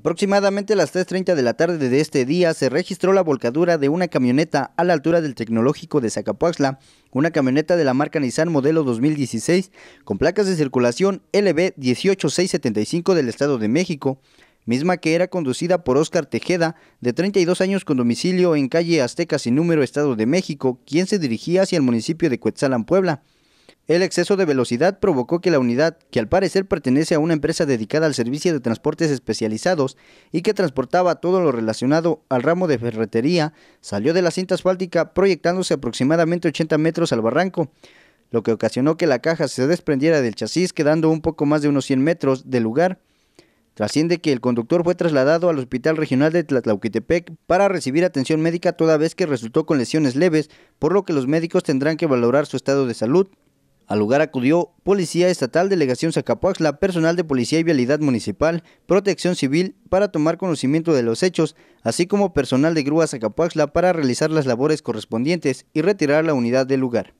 Aproximadamente a las 3.30 de la tarde de este día se registró la volcadura de una camioneta a la altura del tecnológico de Zacapuaxla, una camioneta de la marca Nissan modelo 2016 con placas de circulación LB 18675 del Estado de México, misma que era conducida por Óscar Tejeda, de 32 años con domicilio en calle Azteca sin número Estado de México, quien se dirigía hacia el municipio de Cuetzalan, Puebla. El exceso de velocidad provocó que la unidad, que al parecer pertenece a una empresa dedicada al servicio de transportes especializados y que transportaba todo lo relacionado al ramo de ferretería, salió de la cinta asfáltica proyectándose aproximadamente 80 metros al barranco, lo que ocasionó que la caja se desprendiera del chasis quedando un poco más de unos 100 metros del lugar. Trasciende que el conductor fue trasladado al Hospital Regional de Tlatlauquitepec para recibir atención médica toda vez que resultó con lesiones leves, por lo que los médicos tendrán que valorar su estado de salud. Al lugar acudió Policía Estatal, Delegación Zacapuaxla, personal de Policía y Vialidad Municipal, Protección Civil para tomar conocimiento de los hechos, así como personal de Grúa Zacapuaxla para realizar las labores correspondientes y retirar la unidad del lugar.